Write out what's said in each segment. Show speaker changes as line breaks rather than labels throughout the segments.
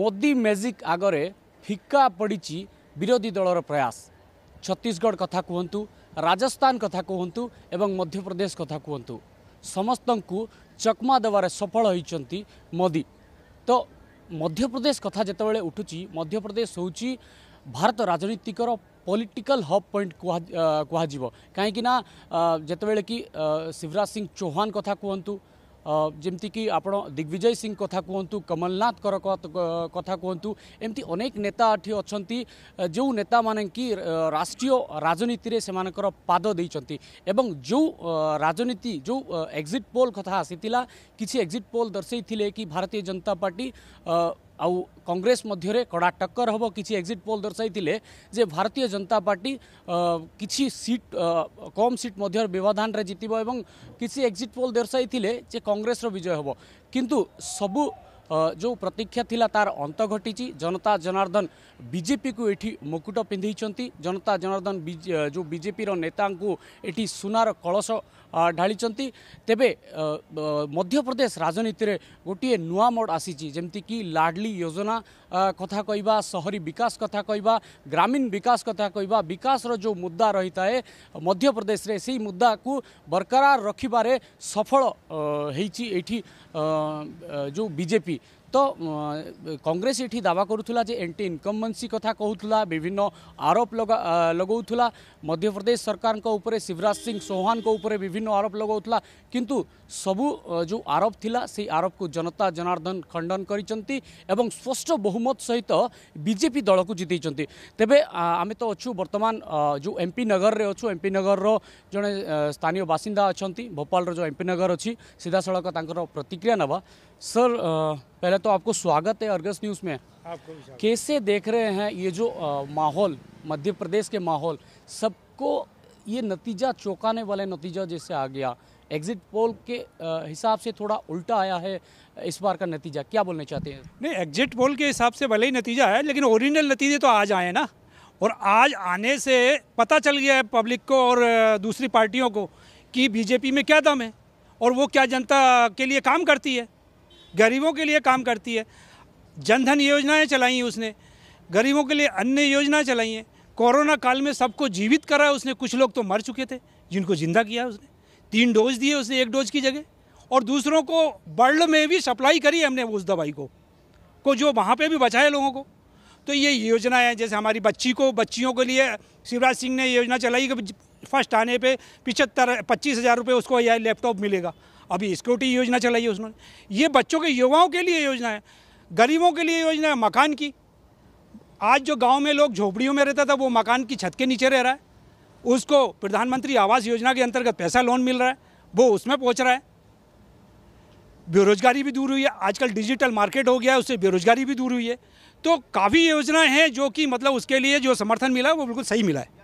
Modi magic ଆଗରେ ଫିକା ପଡ଼ିଛି ବିରୋଧୀ ଦଳର ପ୍ରୟାସ ଛତିଶଗଡ଼ କଥା କୁହନ୍ତୁ ରାଜସ୍ଥାନ କଥା କୁହନ୍ତୁ ଏବଂ ମଧ୍ୟପ୍ରଦେଶ କଥା କୁହନ୍ତୁ ସମସ୍ତଙ୍କୁ ଚକ୍ମା ଦେବାରେ ସଫଳ ହୋଇଛନ୍ତି ମୋଦି ତ ମଧ୍ୟପ୍ରଦେଶ କଥା ଯେତେବେଳେ ଉଠୁଛି ମଧ୍ୟପ୍ରଦେଶ ହେଉଛି ଭାରତ ରାଜନୀତିକର ପଲିଟିକାଲ୍ ହବ୍ ପଏଣ୍ଟ କୁହା କୁହାଯିବ କାହିଁକିନା ଯେତେବେଳେ କି ଶିବରାଜ ସିଂ ଚୌହାନ କଥା କୁହନ୍ତୁ ଯେମିତିକି ଆପଣ ଦିଗ୍ବିଜୟ ସିଂ କଥା କୁହନ୍ତୁ କମଲନାଥଙ୍କର କଥା କୁହନ୍ତୁ ଏମିତି ଅନେକ ନେତା ଏଠି ଅଛନ୍ତି ଯେଉଁ ନେତାମାନେ କି ରାଷ୍ଟ୍ରୀୟ ରାଜନୀତିରେ ସେମାନଙ୍କର ପାଦ ଦେଇଛନ୍ତି ଏବଂ ଯେଉଁ ରାଜନୀତି ଯେଉଁ ଏକ୍ଜିଟ୍ ପୋଲ୍ କଥା ଆସିଥିଲା କିଛି ଏକ୍ଜିଟ୍ ପୋଲ୍ ଦର୍ଶାଇଥିଲେ କି ଭାରତୀୟ ଜନତା ପାର୍ଟି ଆଉ କଂଗ୍ରେସ ମଧ୍ୟରେ କଡ଼ା ଟକ୍କର ହେବ କିଛି ଏକ୍ଜିଟ୍ ପୋଲ୍ ଦର୍ଶାଇଥିଲେ ଯେ ଭାରତୀୟ ଜନତା ପାର୍ଟି କିଛି ସିଟ୍ କମ୍ ସିଟ୍ ମଧ୍ୟରେ ବ୍ୟବଧାନରେ ଜିତିବ ଏବଂ କିଛି ଏକ୍ଜିଟ୍ ପୋଲ୍ ଦର୍ଶାଇଥିଲେ ଯେ କଂଗ୍ରେସର ବିଜୟ ହେବ କିନ୍ତୁ ସବୁ ଯେଉଁ ପ୍ରତିକ୍ଷା ଥିଲା ତାର ଅନ୍ତ ଘଟିଛି ଜନତା ଜନାର୍ଦ୍ଦନ ବିଜେପିକୁ ଏଠି ମୁକୁଟ ପିନ୍ଧେଇଛନ୍ତି ଜନତା ଜନାର୍ଦ୍ଦନ ଯେଉଁ ବିଜେପିର ନେତାଙ୍କୁ ଏଠି ସୁନାର କଳସ ଢାଳିଛନ୍ତି ତେବେ ମଧ୍ୟପ୍ରଦେଶ ରାଜନୀତିରେ ଗୋଟିଏ ନୂଆ ମୋଡ଼ ଆସିଛି ଯେମିତିକି ଲାଡ଼ଲି ଯୋଜନା କଥା କହିବା ସହରୀ ବିକାଶ କଥା କହିବା ଗ୍ରାମୀଣ ବିକାଶ କଥା କହିବା ବିକାଶର ଯେଉଁ ମୁଦ୍ଦା ରହିଥାଏ ମଧ୍ୟପ୍ରଦେଶରେ ସେହି ମୁଦ୍ଦାକୁ ବରକରାର ରଖିବାରେ ସଫଳ ହେଇଛି ଏଇଠି ଯେଉଁ ବିଜେପି ତ କଂଗ୍ରେସ ଏଠି ଦାବା କରୁଥିଲା ଯେ ଏଣ୍ଟି ଇନକମ୍ବେନ୍ସି କଥା କହୁଥିଲା ବିଭିନ୍ନ ଆରୋପ ଲଗାଉଥିଲା ମଧ୍ୟପ୍ରଦେଶ ସରକାରଙ୍କ ଉପରେ ଶିବରାଜ ସିଂ ଚୌହାନଙ୍କ ଉପରେ ବିଭିନ୍ନ ଆରୋପ ଲଗାଉଥିଲା କିନ୍ତୁ ସବୁ ଯେଉଁ ଆରୋପ ଥିଲା ସେଇ ଆରୋପକୁ ଜନତା ଜନାର୍ଦ୍ଦନ ଖଣ୍ଡନ କରିଛନ୍ତି ଏବଂ ସ୍ପଷ୍ଟ ବହୁମତ ସହିତ ବିଜେପି ଦଳକୁ ଜିତେଇଛନ୍ତି ତେବେ ଆମେ ତ ଅଛୁ ବର୍ତ୍ତମାନ ଯେଉଁ ଏମ୍ପି ନଗରରେ ଅଛୁ ଏମ୍ପି ନଗରର ଜଣେ ସ୍ଥାନୀୟ ବାସିନ୍ଦା ଅଛନ୍ତି ଭୋପାଳର ଯେଉଁ ଏମ୍ପି ନଗର ଅଛି ସିଧାସଳଖ ତାଙ୍କର ପ୍ରତିକ୍ରିୟା ନେବା सर पहले तो आपको स्वागत है अर्गस न्यूज़ में आपको कैसे देख रहे हैं ये जो माहौल मध्य प्रदेश के माहौल सबको ये नतीजा चौंकाने वाला नतीजा जैसे आ गया एग्जिट पोल के हिसाब से थोड़ा उल्टा आया है इस बार का नतीजा क्या बोलना चाहते हैं
नहीं एग्जिट पोल के हिसाब से भले ही नतीजा है लेकिन ओरिजिनल नतीजे तो आज आए ना और आज आने से पता चल गया है पब्लिक को और दूसरी पार्टियों को कि बीजेपी में क्या दम है और वो क्या जनता के लिए काम करती है गरीबों के लिए काम करती है जनधन योजनाएं चलाई हैं उसने गरीबों के लिए अन्य योजनाएं चलाई हैं कोरोना काल में सबको जीवित करा है उसने कुछ लोग तो मर चुके थे जिनको ज़िंदा किया उसने तीन डोज दिए उसने एक डोज की जगह और दूसरों को वर्ल्ड में भी सप्लाई करी हमने उस दवाई को को जो वहाँ पे भी बचाए लोगों को तो ये योजनाएं हैं जैसे हमारी बच्ची को बच्चियों के लिए शिवराज सिंह ने योजना चलाई कि फर्स्ट आने पे पिछहत्तर पच्चीस हज़ार रुपये उसको यह लैपटॉप मिलेगा अभी स्कूटी योजना चलाई है उसमें ये बच्चों के युवाओं के लिए योजना है गरीबों के लिए योजना है मकान की आज जो गांव में लोग झोपड़ियों में रहता था वो मकान की छत के नीचे रह रहा है उसको प्रधानमंत्री आवास योजना के अंतर्गत पैसा लोन मिल रहा है वो उसमें पहुँच रहा है बेरोजगारी भी दूर हुई है आजकल डिजिटल मार्केट हो गया है उससे बेरोजगारी भी दूर हुई है तो काफ़ी योजनाएँ हैं जो कि मतलब उसके लिए जो समर्थन मिला वो बिल्कुल सही मिला है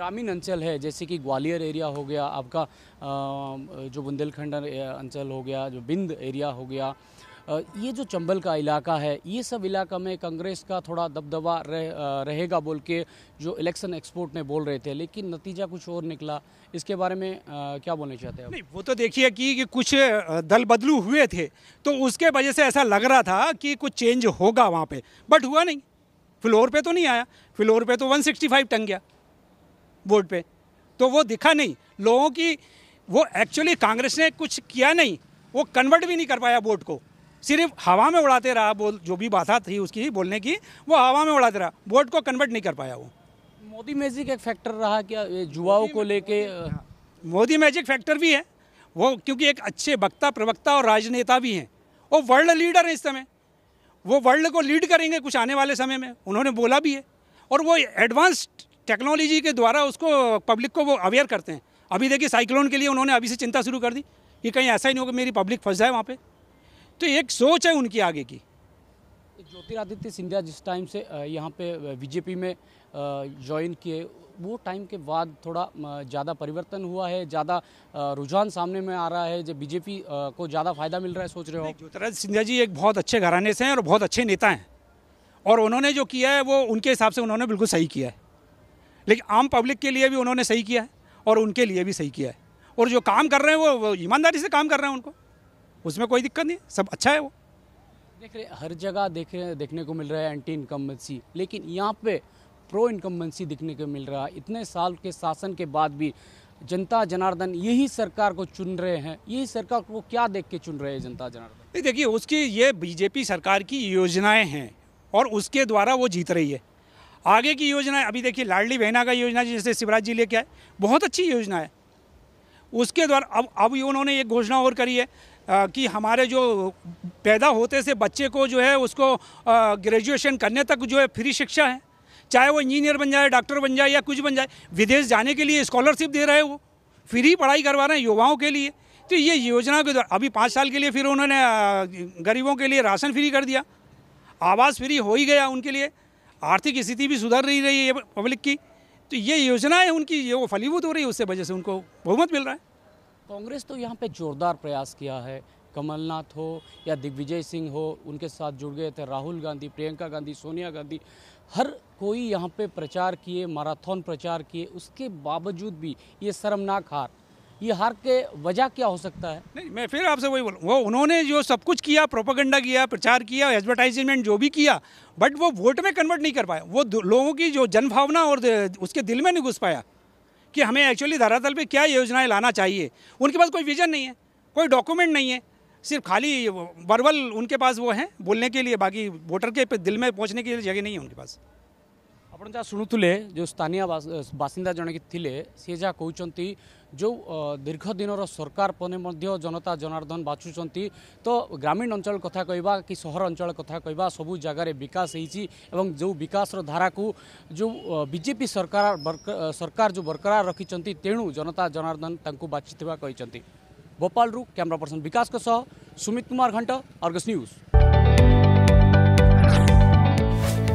ग्रामीण अंचल है जैसे कि ग्वालियर एरिया हो गया आपका जो बुंदेलखंड अंचल हो गया जो बिंद एरिया हो गया ये जो चंबल का इलाका है ये सब इलाका में कांग्रेस का थोड़ा दबदबा रह, रहेगा बोल के जो इलेक्शन एक्सपोर्ट में बोल रहे थे लेकिन नतीजा कुछ और निकला इसके बारे
में आ, क्या बोलना चाहते हैं वो तो देखिए कि, कि कुछ दल बदलू हुए थे तो उसके वजह से ऐसा लग रहा था कि कुछ चेंज होगा वहाँ पर बट हुआ नहीं फ्लोर पर तो नहीं आया फ्लोर पर तो वन सिक्सटी टंग गया बोर्ड पे तो वो दिखा नहीं लोगों की वो एक्चुअली कांग्रेस ने कुछ किया नहीं वो कन्वर्ट भी नहीं कर पाया बोर्ड को सिर्फ हवा में उड़ाते रहा बोल जो भी बाधा थी उसकी बोलने की वो हवा में उड़ाते रहा बोर्ड को कन्वर्ट नहीं कर पाया वो मोदी मैजिक एक फैक्टर रहा क्या युवाओं को लेके मोदी मैजिक फैक्टर हाँ। भी है वो क्योंकि एक अच्छे वक्ता प्रवक्ता और राजनेता भी हैं वो वर्ल्ड लीडर हैं इस समय वो वर्ल्ड को लीड करेंगे कुछ आने वाले समय में उन्होंने बोला भी है और वो एडवांस्ड टेक्नोलॉजी के द्वारा उसको पब्लिक को वो अवेयर करते हैं अभी देखिए साइक्लोन के लिए उन्होंने अभी से चिंता शुरू कर दी कि कहीं ऐसा ही नहीं हो कि मेरी पब्लिक फंस जाए वहाँ पे तो एक सोच है उनकी आगे की
ज्योतिरादित्य सिंधिया जिस टाइम से यहाँ पे बीजेपी में ज्वाइन किए वो टाइम के बाद थोड़ा ज़्यादा परिवर्तन हुआ है ज़्यादा रुझान सामने में आ रहा है जब बीजेपी को ज़्यादा फायदा मिल रहा है सोच रहे हो
ज्योतिरादित्य सिंधिया जी एक बहुत अच्छे घराने से हैं और बहुत अच्छे नेता हैं और उन्होंने जो किया है वो उनके हिसाब से उन्होंने बिल्कुल सही किया है लेकिन आम पब्लिक के लिए भी उन्होंने सही किया है और उनके लिए भी सही किया है और जो काम कर रहे हैं वो, ईमानदारी से काम कर रहे हैं उनको उसमें कोई दिक्कत नहीं सब अच्छा है वो देख रहे
हर जगह देख रहे देखने को मिल रहा है एंटी इनकम्बेंसी लेकिन यहाँ पे प्रो इनकम्बेंसी दिखने को मिल रहा है इतने साल के शासन के बाद भी जनता जनार्दन यही सरकार को चुन रहे हैं यही सरकार
को क्या देख के चुन रहे हैं जनता जनार्दन देखिए उसकी ये बीजेपी सरकार की योजनाएं हैं और उसके द्वारा वो जीत रही है आगे की योजना अभी देखिए लाडली बहना का योजना जैसे शिवराज जी लेके आए बहुत अच्छी योजना है उसके द्वारा अब अब उन्होंने एक घोषणा और करी है आ, कि हमारे जो पैदा होते से बच्चे को जो है उसको ग्रेजुएशन करने तक जो है फ्री शिक्षा है चाहे वो इंजीनियर बन जाए डॉक्टर बन जाए या कुछ बन जाए विदेश जाने के लिए स्कॉलरशिप दे रहे हैं वो फ्री पढ़ाई करवा रहे हैं युवाओं के लिए तो ये योजना के द्वारा अभी पाँच साल के लिए फिर उन्होंने गरीबों के लिए राशन फ्री कर दिया आवास फ्री हो ही गया उनके लिए आर्थिक स्थिति भी सुधर रही रही है पब्लिक की तो ये योजनाएं उनकी ये वो फलीभूत हो रही है उससे वजह से उनको बहुमत मिल रहा है
कांग्रेस तो यहाँ पे जोरदार प्रयास किया है कमलनाथ हो या दिग्विजय सिंह हो उनके साथ जुड़ गए थे राहुल गांधी प्रियंका गांधी सोनिया गांधी हर कोई यहाँ पे प्रचार किए मैराथन प्रचार किए उसके बावजूद भी ये शर्मनाक हार ये हार के वजह क्या हो सकता है नहीं
मैं फिर आपसे वही बोलूँ वो उन्होंने जो सब कुछ किया प्रोपागेंडा किया प्रचार किया एडवर्टाइजमेंट जो भी किया बट वो वोट में कन्वर्ट नहीं कर पाया वो लोगों की जो जनभावना और उसके दिल में नहीं घुस पाया कि हमें एक्चुअली धरातल पर क्या योजनाएँ लाना चाहिए उनके पास कोई विजन नहीं है कोई डॉक्यूमेंट नहीं है सिर्फ खाली वर्बल उनके पास वो हैं बोलने के लिए बाकी वोटर के दिल में पहुँचने के लिए जगह नहीं है उनके पास
ଆପଣ ଯାହା ଶୁଣୁଥିଲେ ଯେଉଁ ସ୍ଥାନୀୟ ବାସିନ୍ଦା ଜଣେ ଥିଲେ ସେ ଯାହା କହୁଛନ୍ତି ଯେଉଁ ଦୀର୍ଘ ଦିନର ସରକାର ପରେ ମଧ୍ୟ ଜନତା ଜନାର୍ଦ୍ଦନ ବାଛୁଛନ୍ତି ତ ଗ୍ରାମୀଣ ଅଞ୍ଚଳ କଥା କହିବା କି ସହର ଅଞ୍ଚଳ କଥା କହିବା ସବୁ ଜାଗାରେ ବିକାଶ ହେଇଛି ଏବଂ ଯେଉଁ ବିକାଶର ଧାରାକୁ ଯେଉଁ ବିଜେପି ସରକାର ସରକାର ଯେଉଁ ବରକରାର ରଖିଛନ୍ତି ତେଣୁ ଜନତା ଜନାର୍ଦ୍ଦନ ତାଙ୍କୁ ବାଛିଥିବା କହିଛନ୍ତି ଭୋପାଳରୁ କ୍ୟାମେରା ପର୍ସନ ବିକାଶଙ୍କ ସହ ସୁମିତ କୁମାର ଘଣ୍ଟ ଅର୍ଗସ୍ ନ୍ୟୁଜ୍